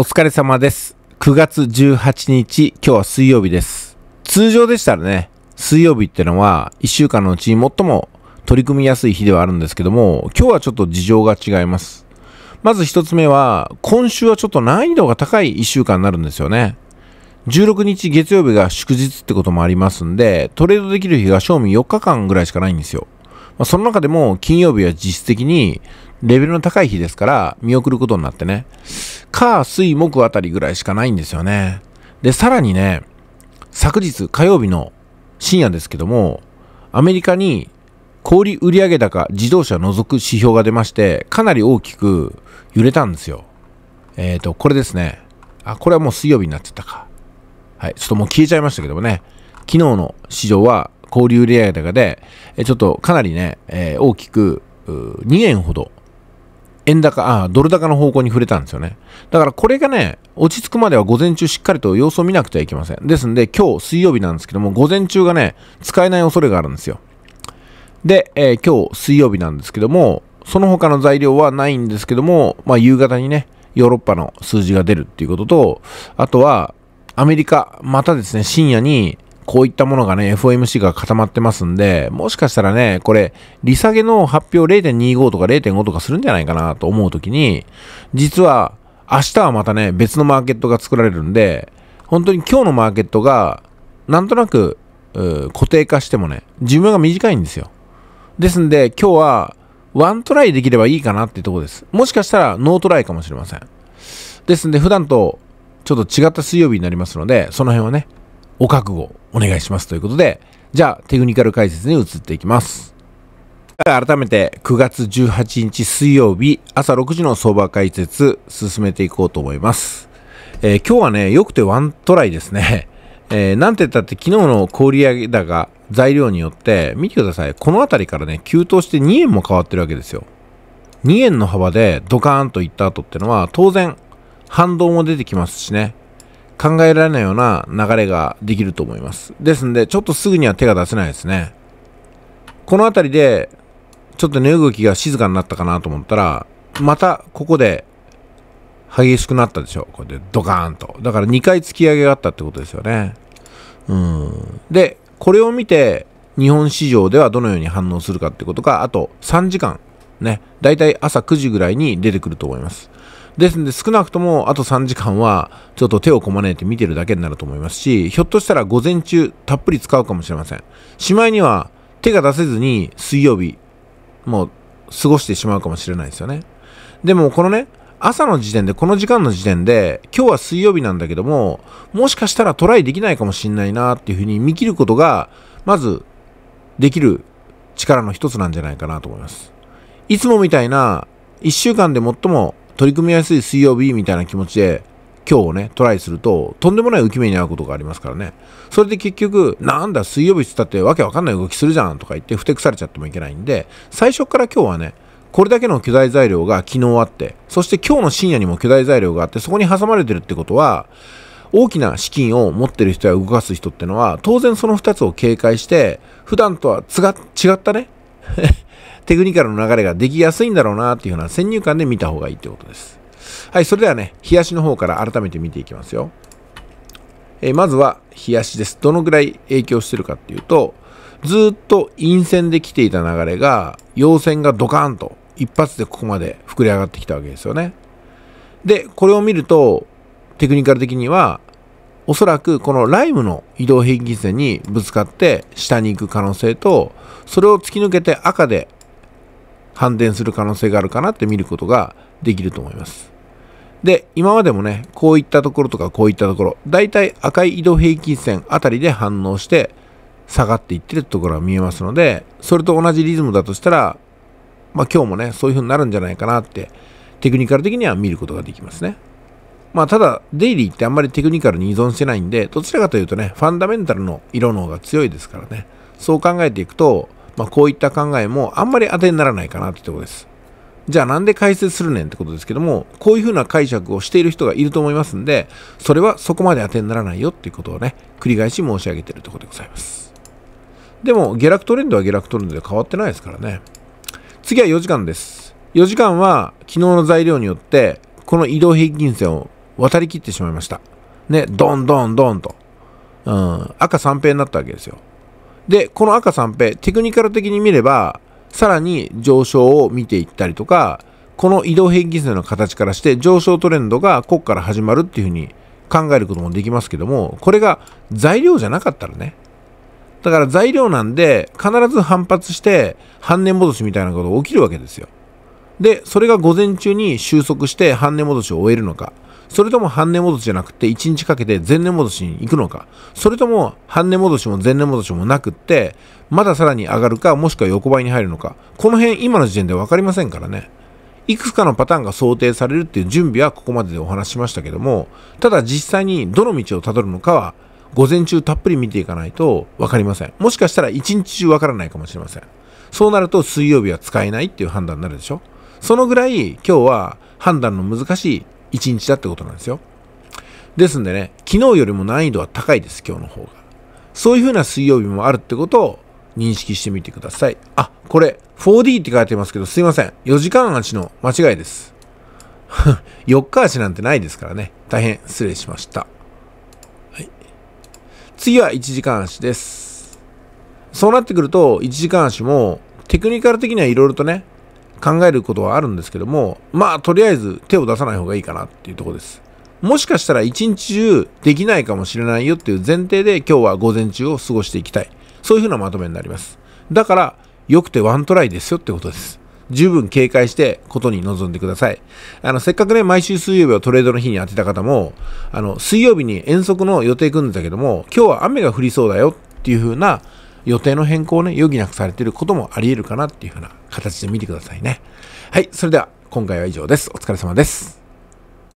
お疲れ様です。9月18日、今日は水曜日です。通常でしたらね、水曜日ってのは1週間のうちに最も取り組みやすい日ではあるんですけども、今日はちょっと事情が違います。まず一つ目は、今週はちょっと難易度が高い1週間になるんですよね。16日月曜日が祝日ってこともありますんで、トレードできる日が正味4日間ぐらいしかないんですよ。まその中でも金曜日は実質的にレベルの高い日ですから、見送ることになってね。火、水、木あたりぐらいしかないんですよね。で、さらにね、昨日火曜日の深夜ですけども、アメリカに小売売上高自動車除く指標が出まして、かなり大きく揺れたんですよ。えっ、ー、と、これですね。あ、これはもう水曜日になっちゃったか。はい、ちょっともう消えちゃいましたけどもね。昨日の市場は小売売上高で、ちょっとかなりね、えー、大きく2円ほど円高、あ、ドル高の方向に触れたんですよね。だからこれがね、落ち着くまでは午前中しっかりと様子を見なくてはいけません。ですんで、今日水曜日なんですけども、午前中がね、使えない恐れがあるんですよ。で、えー、今日水曜日なんですけども、その他の材料はないんですけども、まあ、夕方にね、ヨーロッパの数字が出るっていうことと、あとは、アメリカ、またですね、深夜に、こういったものがね、FOMC が固まってますんで、もしかしたらね、これ、利下げの発表0.25とか0.5とかするんじゃないかなと思うときに、実は明日はまたね、別のマーケットが作られるんで、本当に今日のマーケットが、なんとなく、固定化してもね、寿命が短いんですよ。ですんで、今日は、ワントライできればいいかなっていうとこです。もしかしたら、ノートライかもしれません。ですんで、普段と、ちょっと違った水曜日になりますので、その辺はね、お覚悟お願いしますということで、じゃあテクニカル解説に移っていきます。改めて9月18日水曜日朝6時の相場解説進めていこうと思います。えー、今日はね、よくてワントライですね。えー、なんて言ったって昨日の小売上高材料によって、見てください。この辺りからね、急騰して2円も変わってるわけですよ。2円の幅でドカーンといった後ってのは当然反動も出てきますしね。考えられないような流れができると思います。ですんで、ちょっとすぐには手が出せないですね。この辺りで、ちょっと値、動きが静かになったかなと思ったら、またここで激しくなったでしょ。これでドカーンと。だから2回突き上げがあったってことですよね。うん。で、これを見て、日本市場ではどのように反応するかってことか、あと3時間、ね、だいたい朝9時ぐらいに出てくると思います。ですので少なくともあと3時間はちょっと手をこまねいて見てるだけになると思いますしひょっとしたら午前中たっぷり使うかもしれませんしまいには手が出せずに水曜日もう過ごしてしまうかもしれないですよねでもこのね朝の時点でこの時間の時点で今日は水曜日なんだけどももしかしたらトライできないかもしんないなっていうふうに見切ることがまずできる力の一つなんじゃないかなと思いますいつもみたいな1週間で最も取り組みやすい水曜日みたいな気持ちで、今日をね、トライすると、とんでもない浮き目に遭うことがありますからね。それで結局、なんだ、水曜日ってったってわけわかんない動きするじゃんとか言って、ふてくされちゃってもいけないんで、最初から今日はね、これだけの巨大材料が昨日あって、そして今日の深夜にも巨大材料があって、そこに挟まれてるってことは、大きな資金を持ってる人や動かす人ってのは、当然その2つを警戒して、普段とは違ったね、テクニカルの流れができやすいんだろうなっていうような先入観で見た方がいいってことです。はい、それではね、冷やしの方から改めて見ていきますよ。えー、まずは、冷やしです。どのぐらい影響してるかっていうと、ずっと陰線で来ていた流れが、陽線がドカーンと一発でここまで膨れ上がってきたわけですよね。で、これを見ると、テクニカル的には、おそらくこのライムの移動平均線にぶつかって下に行く可能性と、それを突き抜けて赤で反転する可能性があるかなって見ることができると思います。で、今までもね、こういったところとかこういったところ、だいたい赤い移動平均線あたりで反応して下がっていってるところが見えますので、それと同じリズムだとしたら、まあ今日もね、そういうふうになるんじゃないかなって、テクニカル的には見ることができますね。まあ、ただ、デイリーってあんまりテクニカルに依存してないんで、どちらかというとね、ファンダメンタルの色の方が強いですからね。そう考えていくと、まあ、こういった考えもあんまり当てにならないかなってとこです。じゃあなんで解説するねんってことですけども、こういうふうな解釈をしている人がいると思いますんで、それはそこまで当てにならないよっていうことをね、繰り返し申し上げているところでございます。でも、下落トレンドは下落トレンドで変わってないですからね。次は4時間です。4時間は昨日の材料によって、この移動平均線を渡りきってしまいました。ね、どんどんどんと。うん、赤三平になったわけですよ。で、この赤三平、テクニカル的に見れば、さらに上昇を見ていったりとか、この移動平均線の形からして上昇トレンドがここから始まるっていうふうに考えることもできますけども、これが材料じゃなかったらね。だから材料なんで、必ず反発して、半年戻しみたいなことが起きるわけですよ。で、それが午前中に収束して半年戻しを終えるのか。それとも半値戻しじゃなくて1日かけて前年戻しに行くのかそれとも半値戻しも前年戻しもなくってまださらに上がるかもしくは横ばいに入るのかこの辺今の時点で分かりませんからねいくつかのパターンが想定されるっていう準備はここまででお話しましたけどもただ実際にどの道をたどるのかは午前中たっぷり見ていかないと分かりませんもしかしたら一日中わからないかもしれませんそうなると水曜日は使えないっていう判断になるでしょそのぐらい今日は判断の難しい1日だってことなんですよ。ですんでね、昨日よりも難易度は高いです、今日の方が。そういう風な水曜日もあるってことを認識してみてください。あ、これ、4D って書いてますけど、すいません。4時間足の間違いです。4 日足なんてないですからね。大変失礼しました。はい、次は1時間足です。そうなってくると、1時間足も、テクニカル的には色々とね、考えることはあるんですけども、まあ、とりあえず手を出さない方がいいかなっていうとこです。もしかしたら一日中できないかもしれないよっていう前提で今日は午前中を過ごしていきたい。そういうふうなまとめになります。だから、良くてワントライですよってことです。十分警戒してことに臨んでください。あの、せっかくね、毎週水曜日をトレードの日に当てた方も、あの、水曜日に遠足の予定組んでたけども、今日は雨が降りそうだよっていう風な予定の変更をね、余儀なくされていることもあり得るかなっていうふうな形で見てくださいね。はい、それでは今回は以上です。お疲れ様です。